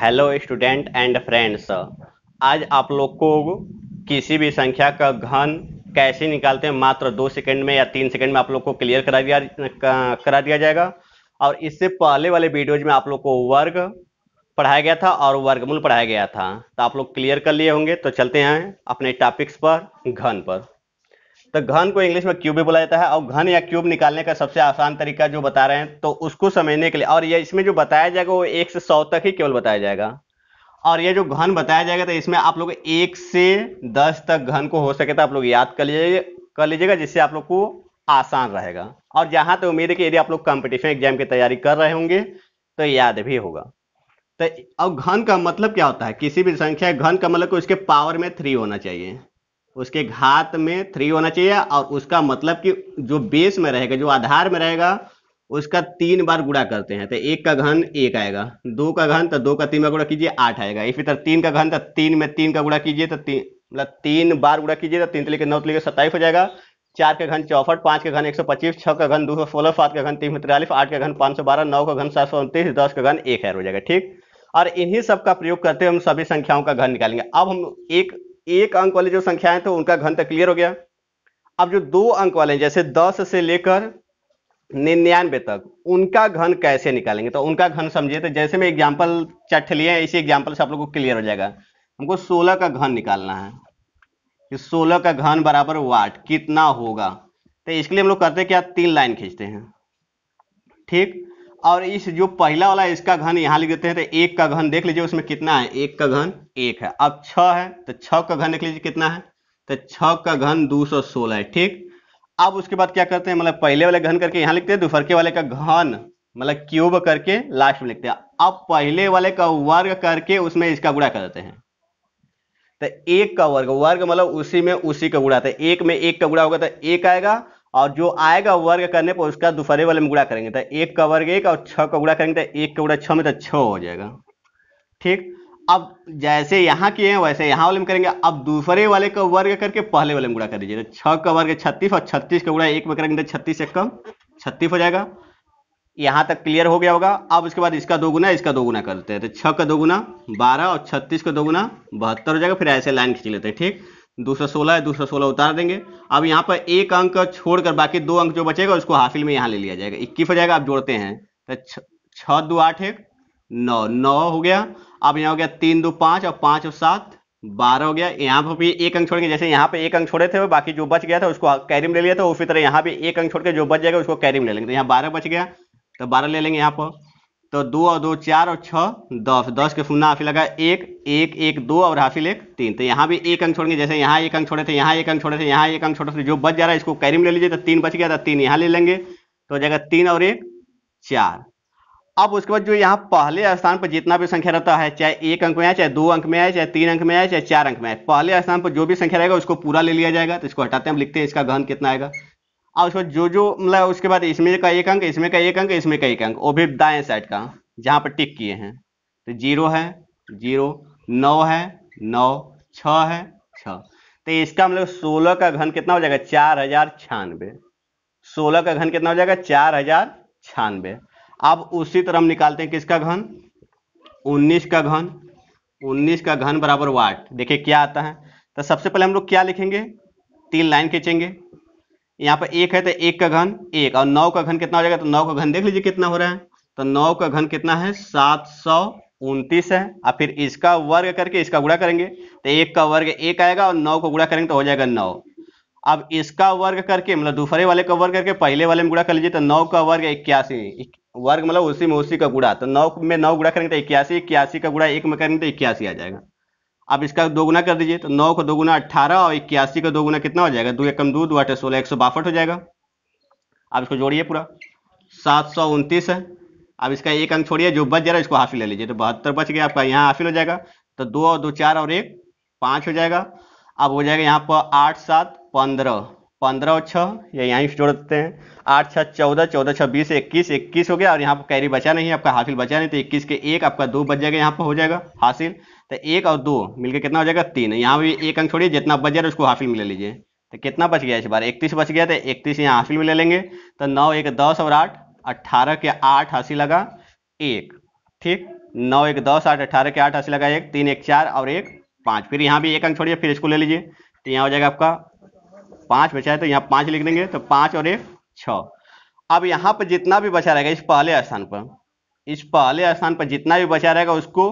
hello student and friends आज आप लोग को किसी भी संख्या का घन कैसे निकालते हैं मात्र दो सेकंड में या तीन सेकंड में आप लोग को क्लियर करा दिया करा दिया जाएगा और इससे पहले वाले वीडियोज में आप लोग को वर्ग पढ़ाया गया था और वर्गमूल पढ़ाया गया था तो आप लोग क्लियर कर लिए होंगे तो चलते हैं अपने टॉपिक्स पर घन पर तो घन को इंग्लिश में क्यूब भी बोला जाता है और घन या क्यूब निकालने का सबसे आसान तरीका जो बता रहे हैं तो उसको समझने के लिए और ये इसमें जो बताया जाएगा वो एक से सौ तक ही केवल बताया जाएगा और ये जो घन बताया जाएगा तो इसमें आप लोग एक से दस तक घन को हो सके तो आप लोग याद कर लीजिए कर लीजिएगा जिससे आप लोग को आसान रहेगा और जहां तक तो उम्मीद है कि यदि आप लोग कॉम्पिटिशन एग्जाम की तैयारी कर रहे होंगे तो याद भी होगा तो अब घन का मतलब क्या होता है किसी भी संख्या घन का मतलब उसके पावर में थ्री होना चाहिए उसके घात में थ्री होना चाहिए और उसका मतलब कि जो बेस में रहेगा जो आधार में रहेगा उसका तीन बार गुड़ा करते हैं तो एक का घन एक आएगा दो का घन तो दो का तीन बार गुड़ा कीजिए आठ आएगा इसी तरह तीन का घन तो तीन में तीन का गुड़ा कीजिए तो तीन मतलब तीन बार गुड़ा कीजिए तो तीन तरीके नौ तरीके सत्ताईस हो जाएगा चार का घन चौसठ पांच का घन एक सौ पच्चीस छः का घन दो सौ सोलह सात का घन तीन सौ तिरालीस आठ का घन पांच सौ बारह नौ का घन सात सौ उनतीस दस का घन एक हजार हो जाएगा ठीक और इन्हीं सब का प्रयोग करते हुए हम सभी संख्याओं का घन निकालेंगे अब हम एक एक अंक वाले जो संख्याएं थे तो उनका घन तक क्लियर हो गया अब जो दो अंक वाले हैं जैसे दस से लेकर निन्यानवे तक उनका घन कैसे निकालेंगे तो उनका घन समझिए तो जैसे मैं एग्जाम्पल चट लिए हैं इसी एग्जाम्पल से आप लोग को क्लियर हो जाएगा हमको सोलह का घन निकालना है कि सोलह का घन बराबर वाट कितना होगा तो इसके लिए हम लोग करते क्या तीन लाइन खींचते हैं ठीक और इस जो पहला वाला इसका घन यहाँ लिख देते हैं तो एक का घन देख लीजिए उसमें कितना है एक का घन एक है अब छ है तो छ का घन देख लीजिए कितना है तो छ का घन दो सौ सोलह है ठीक अब उसके बाद क्या करते हैं मतलब पहले वाले घन करके यहाँ लिखते हैं के वाले का घन मतलब क्यूब करके लास्ट में लिखते हैं अब पहले वाले का वर्ग करके उसमें इसका गुड़ा कर देते हैं तो एक का वर्ग वर्ग मतलब उसी में उसी का गुड़ा था तो एक में एक का गुड़ा होगा तो एक आएगा और जो आएगा वर्ग करने पर उसका दूसरे वाले में गुड़ा करेंगे तो एक का वर्ग एक और छः का गुड़ा करेंगे तो एक का गुड़ा छः में तो छः हो जाएगा ठीक अब जैसे यहाँ किए हैं वैसे यहाँ वाले में करेंगे अब दूसरे वाले का वर्ग करके पहले वाले में गुड़ा कर दीजिए तो छः का वर्ग छत्तीस और छत्तीस का गुड़ा एक में करेंगे तो छत्तीस एक कम छत्तीस हो जाएगा यहाँ तक क्लियर हो गया होगा अब उसके बाद इसका दो गुना इसका दो गुना करते हैं तो छः का दो गुना बारह और छत्तीस का दो गुना बहत्तर हो जाएगा फिर ऐसे लाइन खींच लेते हैं ठीक सौ सोलह है सौ सोलह उतार देंगे अब यहाँ पर एक अंक छोड़कर बाकी दो अंक जो बचेगा उसको हासिल में यहाँ ले लिया जाएगा इक्कीस हो जाएगा आप जोड़ते हैं तो छः दो आठ एक नौ नौ हो गया अब यहाँ हो गया तीन दो पाँच और पाँच और सात बारह हो गया यहाँ पर भी एक अंक छोड़ेंगे जैसे यहाँ पे एक अंक छोड़े थे बाकी जो बच गया था उसको कैरिम ले लिया था उसी तरह यहाँ पे एक अंक छोड़ के जो बच जाएगा उसको कैरिम ले लेंगे तो यहाँ बारह बच गया तो बारह ले लेंगे यहाँ पर तो दो और दो चार और छः दस दस के शून्ना हाफिल लगा एक एक एक दो और हाफिल एक तीन तो यहाँ भी एक अंक छोड़ेंगे जैसे यहाँ एक अंक छोड़े थे यहाँ एक अंक छोड़े थे यहाँ एक अंक छोड़े थे जो बच जा रहा है इसको कैरी में ले लीजिए तो तीन बच गया था तो तीन यहाँ ले लेंगे तो हो जाएगा तीन और एक चार अब उसके बाद जो यहाँ पहले स्थान पर जितना भी संख्या रहता है चाहे एक अंक में आए चाहे दो अंक में आए चाहे तीन अंक में आए चाहे चार अंक में आए पहले स्थान पर जो भी संख्या रहेगा उसको पूरा ले लिया जाएगा तो इसको हटाते हैं हम लिखते हैं इसका गहन कितना आएगा और उसको जो जो मतलब उसके बाद इसमें का एक अंक इसमें का एक अंक इसमें का एक अंक वो भी दाएं साइड का जहाँ पर टिक किए हैं तो जीरो है जीरो नौ है नौ छ है छ तो इसका मतलब सोलह का घन कितना हो जाएगा चार हजार छियानवे सोलह का घन कितना हो जाएगा चार हजार छियानवे अब उसी तरह हम निकालते हैं किसका घन उन्नीस का घन उन्नीस का घन बराबर वाट देखिए क्या आता है तो सबसे पहले हम लोग क्या लिखेंगे तीन लाइन खींचेंगे यहाँ पर एक है तो एक का घन एक और नौ का घन कितना हो जाएगा तो नौ का घन देख लीजिए कितना हो रहा है तो नौ का घन कितना है सात सौ उनतीस है और फिर इसका वर्ग करके इसका गुड़ा करेंगे तो एक का वर्ग एक आएगा और नौ को गुड़ा करेंगे तो हो जाएगा नौ अब इसका वर्ग करके मतलब दूसरे वाले का वर्ग करके पहले वाले में गुड़ा कर लीजिए तो नौ का वर्ग इक्यासी वर्ग मतलब उसी में उसी का गुड़ा तो नौ में नौ गुड़ा करेंगे तो इक्यासी इक्यासी का गुड़ा एक में करेंगे तो इक्यासी आ जाएगा अब इसका दोगुना कर दीजिए तो नौ को दोगुना अट्ठारह और इक्यासी का दोगुना कितना हो जाएगा दो एक दो दो आठ सोलह एक सौ बासठ हो जाएगा अब इसको जोड़िए पूरा सात सौ उनतीस है अब इसका एक अंक छोड़िए जो बच जा रहा है इसको हाफिल ले लीजिए तो बहत्तर बच गया आपका यहाँ हाफिल हो जाएगा तो दो और दो चार और एक पाँच हो जाएगा अब हो जाएगा यहाँ पर आठ सात पंद्रह पंद्रह और छः या यहाँ जोड़ देते हैं आठ छः चौदह चौदह छः बीस इक्कीस इक्कीस हो गया और यहाँ पर कैरी बचा नहीं आपका हासिल बचा नहीं तो इक्कीस के एक आपका दो बच जाएगा यहाँ पर हो जाएगा हासिल तो एक और दो मिलकर कितना हो जाएगा तीन यहाँ भी एक अंक छोड़िए जितना बच जाए उसको हासिल में ले लीजिए तो कितना बच गया इस बार इकतीस बच गया तो इकतीस यहाँ हासिल में ले लेंगे तो नौ एक दस और आठ अट्ठारह के आठ हासिल लगा एक ठीक नौ एक दस आठ अट्ठारह के आठ हासिल लगा एक तीन एक चार और एक पाँच फिर यहाँ भी एक अंक छोड़िए फिर इसको ले लीजिए तो यहाँ हो जाएगा आपका पांच बचा है तो यहाँ पांच लिख देंगे तो पांच और एक छ अब यहाँ पर जितना भी बचा रहेगा इस पहले स्थान पर इस पहले स्थान पर जितना भी बचा रहेगा उसको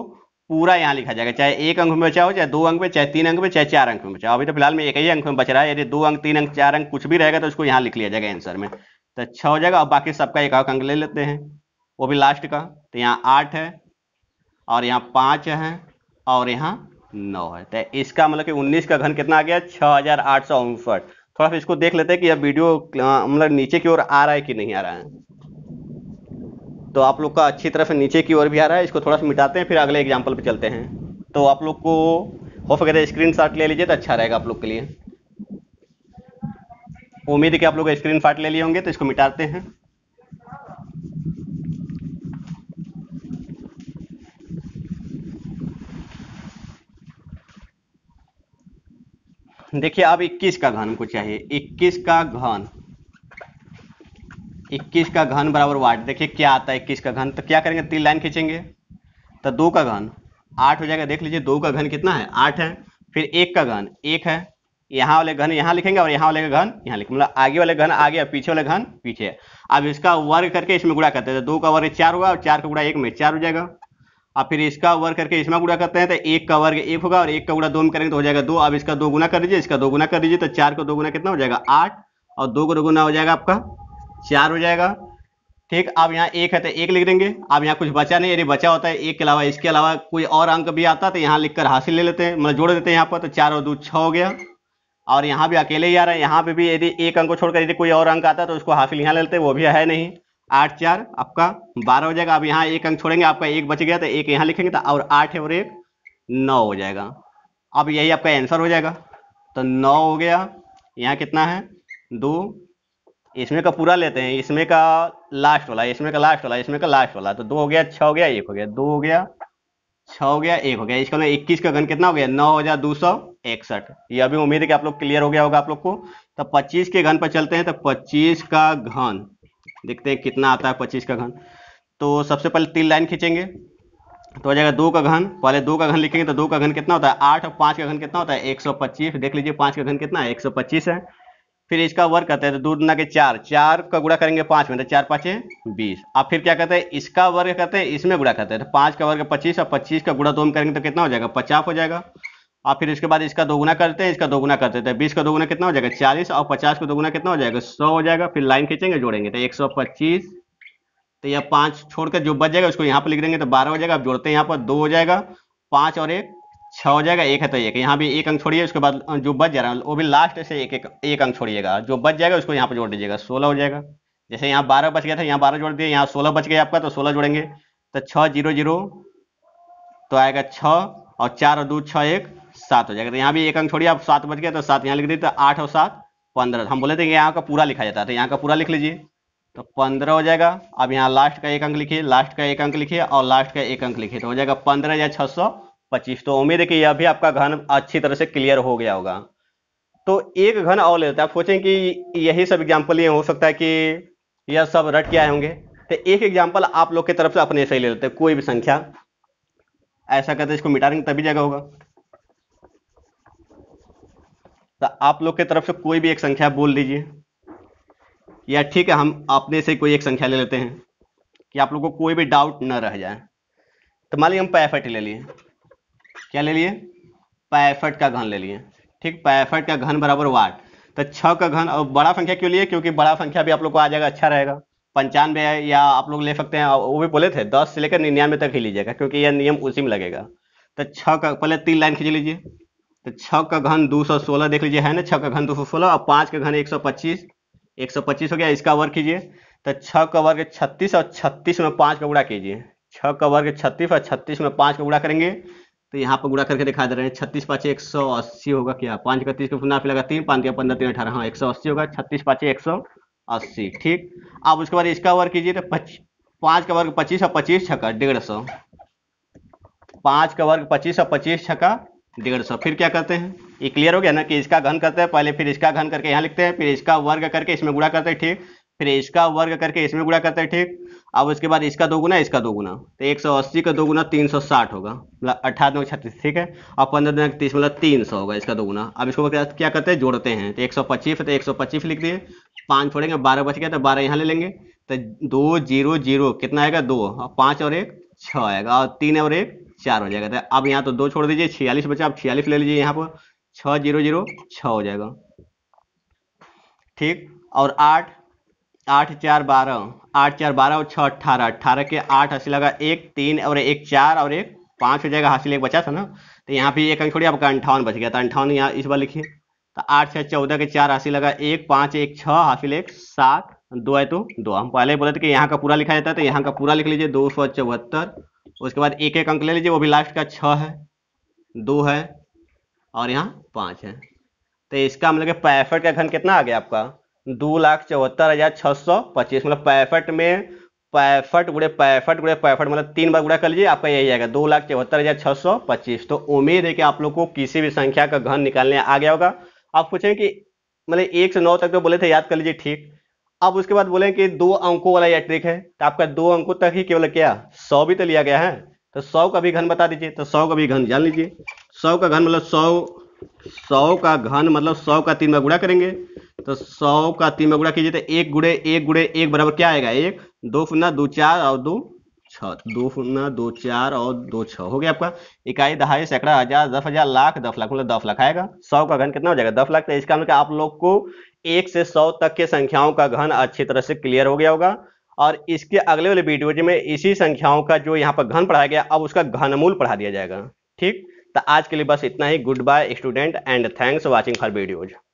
पूरा यहाँ लिखा जाएगा चाहे एक अंक में बचा हो चाहे दो अंक में चाहे तीन अंक में चाहे चार अंक में बचा अभी तो फिलहाल में एक ही अंक में बच रहा है यदि दो अंक तीन अंक चार अंक कुछ भी रहेगा तो उसको यहाँ लिख लिया जाएगा आंसर में तो छ हो जाएगा और बाकी सबका एक अंक ले लेते हैं वो भी लास्ट का तो यहाँ आठ है और यहाँ पाँच है और यहाँ नौ है तो इसका मतलब कि उन्नीस का घन कितना आ गया छः हजार आठ सौ उनसठ थोड़ा तो सा इसको देख लेते हैं कि यह वीडियो मतलब नीचे की ओर आ रहा है कि नहीं आ रहा है तो आप लोग का अच्छी तरह से नीचे की ओर भी आ रहा है इसको थोड़ा सा मिटाते हैं फिर अगले एग्जाम्पल पर चलते हैं तो आप लोग को हो सके स्क्रीन तो शॉट ले लीजिए तो अच्छा रहेगा आप लोग के लिए उम्मीद है कि आप लोग स्क्रीन शॉट ले लिए होंगे तो इसको मिटाते हैं देखिए अब 21 का घन को चाहिए 21 का घन 21 का घन बराबर वाट देखिए क्या आता है 21 का घन तो क्या करेंगे तीन लाइन खींचेंगे तो दो का घन आठ हो जाएगा देख लीजिए दो का घन कितना है आठ है फिर एक का घन एक है यहाँ वाले घन यहाँ लिखेंगे और यहाँ वाले का घन यहाँ लिखेंगे मतलब आगे वाले घन आगे और पीछे वाले घन पीछे अब इसका वर्ग करके इसमें गुड़ा करते हैं तो दो का वर्ग चार हुआ और चार का गुड़ा एक में चार हो जाएगा अब फिर इसका वर्ग करके इसमें गुणा करते हैं तो एक का वर्ग एक होगा और एक का गुणा दो में करेंगे तो हो जाएगा दो अब इसका दो गुना कर दीजिए इसका दो गुना कर दीजिए तो चार का दो गुना कितना हो जाएगा आठ और दो का दो गुना हो जाएगा आपका चार हो जाएगा ठीक अब यहाँ एक है तो एक लिख देंगे अब यहाँ कुछ बचा नहीं यदि बचा होता है एक के अलावा इसके अलावा कोई और अंक भी आता तो यहाँ कर हासिल ले लेते हैं मतलब जोड़ देते हैं यहाँ पर तो चार और दो छः हो गया और यहाँ भी अकेले ही आ रहा है यहाँ पे भी यदि एक अंक को छोड़कर यदि कोई और अंक आता है तो उसको हासिल यहाँ ले लेते हैं वो भी है नहीं आठ चार आपका बारह हो जाएगा अब यहाँ एक अंक छोड़ेंगे आपका एक बच गया तो एक यहाँ लिखेंगे तो और आठ है और एक नौ हो जाएगा अब यही आपका आंसर हो जाएगा तो नौ हो गया यहाँ कितना है दो इसमें का पूरा लेते हैं इसमें का लास्ट वाला इसमें का लास्ट वाला इसमें का लास्ट वाला तो दो हो गया छः हो गया एक हो गया दो हो गया छः हो गया एक हो गया इसका मतलब इक्कीस का घन कितना हो गया नौ हजार दो सौ इकसठ ये अभी उम्मीद है कि आप लोग क्लियर हो गया होगा आप लोग को तो पच्चीस के घन पर चलते हैं तो पच्चीस का घन देखते हैं कितना आता है पच्चीस का घन तो सबसे पहले तीन लाइन खींचेंगे तो हो जाएगा दो का घन पहले दो का घन लिखेंगे तो दो का घन कितना होता है आठ और पाँच का घन कितना होता है एक सौ पच्चीस देख लीजिए पाँच का घन कितना है एक सौ पच्चीस है फिर इसका वर्ग करते हैं तो दो दुना के चार चार का गुड़ा करेंगे पाँच में तो चार पाँच बीस अब फिर क्या करते हैं इसका वर्ग करते हैं इसमें गुड़ा करते हैं तो पाँच का वर्ग पच्चीस और पच्चीस का गुड़ा दो तो में करेंगे तो कितना हो जाएगा पचास हो जाएगा और फिर इसके बाद इसका दोगुना करते हैं इसका दोगुना करते हैं तो बीस का दोगुना कितना हो जाएगा चालीस और पचास का दोगुना कितना हो जाएगा सौ हो जाएगा फिर लाइन खींचेंगे जोड़ेंगे तो एक सौ पच्चीस तो यह पांच छोड़कर जो बच जाएगा उसको यहाँ पर लिख देंगे तो बारह हो जाएगा अब जोड़ते हैं यहाँ पर दो हो जाएगा पांच और एक छ हो जाएगा एक है तो एक यहाँ भी एक अंक छोड़िए उसके बाद जो बच जा रहा है वो भी लास्ट से एक एक एक अंक छोड़िएगा जो बच जाएगा उसको यहाँ पर जोड़ दीजिएगा सोलह हो जाएगा जैसे यहाँ बारह बच गया था यहाँ बारह जोड़ दिए यहाँ सोलह बच गया आपका तो सोलह जोड़ेंगे तो छह जीरो जीरो तो आएगा छ और चार और दो छ एक सात हो जाएगा तो यहाँ भी एक अंक छोड़िए आप सात बच गए तो सात यहाँ लिख देते तो आठ और सात पंद्रह हम बोले थे यहाँ का पूरा लिखा जाता है तो यहाँ का पूरा लिख लीजिए तो पंद्रह हो जाएगा अब यहाँ लास्ट का एक अंक लिखिए लास्ट का एक अंक लिखिए और लास्ट का एक अंक लिखिए तो हो जाएगा पंद्रह या छह सौ पच्चीस तो उम्मीद है कि यह भी आपका घन अच्छी तरह से क्लियर हो गया होगा तो एक घन और लेते हैं आप सोचें कि यही सब एग्जाम्पल ये हो सकता है कि यह सब रट के आए होंगे तो एक एग्जाम्पल आप लोग की तरफ से अपने से ही ले लेते हैं कोई भी संख्या ऐसा करते इसको मिटा देंगे तभी जगह होगा तो आप लोग की तरफ से कोई भी एक संख्या बोल दीजिए या ठीक है हम अपने से कोई एक संख्या ले लेते हैं कि आप लोग को कोई भी डाउट न रह जाए तो मान लीजिए हम पैफट ले लिए क्या ले लिए पैफट का घन ले लिए ठीक पैफट का घन बराबर वाट तो छः का घन और बड़ा संख्या क्यों लिए क्योंकि बड़ा संख्या भी आप लोग को आ जाएगा अच्छा रहेगा पंचानवे है या आप लोग ले सकते हैं वो भी बोले थे दस से लेकर निन्यानवे तक ही लीजिएगा क्योंकि यह नियम उसी में लगेगा तो छः का पहले तीन लाइन खींच लीजिए तो छ का घन 216 देख लीजिए है ना छ का घन 216 और पाँच का घन 125 125 हो गया इसका वर्ग कीजिए तो छ का वर्ग छत्तीस और छत्तीस में पाँच का गुड़ा कीजिए छ का वर्ग छत्तीस और छत्तीस में पाँच का गुड़ा करेंगे तो यहाँ पर गुड़ा करके दिखा दे रहे हैं छत्तीस पाँच एक सौ अस्सी होगा क्या पाँच का तीस का लगा तीन पाँच का पंद्रह तीन अठारह हाँ एक सौ अस्सी होगा छत्तीस पाँच एक सौ अस्सी ठीक अब उसके बाद इसका वर्ग कीजिए तो पाँच का वर्ग पच्चीस और पच्चीस छक्का डेढ़ सौ पाँच का वर्ग पच्चीस और पच्चीस छक्का डेढ़ सौ फिर क्या करते हैं ये क्लियर हो गया ना कि इसका घन करते हैं पहले फिर इसका घन करके यहाँ लिखते हैं फिर इसका वर्ग करके इसमें गुड़ा करते हैं ठीक फिर इसका वर्ग करके इसमें गुड़ा करते हैं ठीक अब उसके बाद इसका दो गुना इसका दो गुना तो एक सौ अस्सी का दो गुना तीन सौ साठ होगा मतलब अठारह दो छत्तीस ठीक है और पंद्रह दिन तीस मतलब तीन सौ होगा इसका दो गुना अब इसको क्या करते हैं जोड़ते हैं तो एक सौ पच्चीस तो एक सौ पच्चीस लिख दिए पाँच छोड़ेंगे बारह बच गया तो बारह यहाँ ले लेंगे तो दो जीरो जीरो कितना आएगा दो और पाँच और एक छः आएगा और तीन और एक चार हो जाएगा तो अब यहाँ तो दो छोड़ दीजिए छियालीस बचा आप छियालीस ले लीजिए यहाँ पर छ जीरो जीरो छ हो जाएगा ठीक और आठ आठ चार बारह आठ चार बारह और छः अट्ठारह अट्ठारह के आठ हासिल लगा एक तीन और एक चार और एक पाँच हो जाएगा हासिल एक बचा था ना तो यहाँ पे एक अंक छोड़िए आपका अंठावन बच गया था तो अंठावन यहाँ इस बार लिखिए तो आठ छः चौदह के चार हासिल लगा एक पाँच एक छः हासिल एक सात दो है तो दो हम पहले बोले थे कि यहाँ का पूरा लिखा जाता है तो यहाँ का पूरा लिख लीजिए दो सौ चौहत्तर उसके तो बाद एक एक अंक ले लीजिए वो भी लास्ट का छ है दो है और यहाँ पाँच है तो इसका मतलब पैफेट का घन कितना आ गया आपका दो लाख चौहत्तर हजार छः सौ पच्चीस मतलब पैफेट में पैफेट गुड़े पैफेट गुड़े पैफेट मतलब तीन बार गुड़ा कर लीजिए आपका यही आएगा दो लाख चौहत्तर हजार छः सौ पच्चीस तो उम्मीद है कि आप लोग को किसी भी संख्या का घन निकालने आ गया होगा आप पूछें कि मतलब एक से नौ तक तो बोले थे याद कर लीजिए ठीक अब उसके बाद बोले कि दो अंकों वाला यह ट्रिक है तो आपका दो अंकों तक ही केवल क्या सौ भी तो लिया गया है तो सौ का भी घन बता दीजिए तो सौ का भी घन जान लीजिए सौ का घन मतलब सौ सौ का घन मतलब सौ का तीन में करेंगे तो सौ का तीन में कीजिए तो एक गुड़े एक गुड़े एक बराबर क्या आएगा एक दो फुना दो चार और दो छ दो फुना दो चार और दो छ हो गया आपका इकाई दहाई सैकड़ा हजार दस हजार लाख दस लाख मतलब दस लाख आएगा सौ का घन कितना हो जाएगा दस लाख तो इसका मतलब आप लोग को एक से सौ तक के संख्याओं का घन अच्छी तरह से क्लियर हो गया होगा और इसके अगले वाले वीडियो में इसी संख्याओं का जो यहाँ पर घन पढ़ाया गया अब उसका घनमूल पढ़ा दिया जाएगा ठीक तो आज के लिए बस इतना ही goodbye student and thanks watching for videos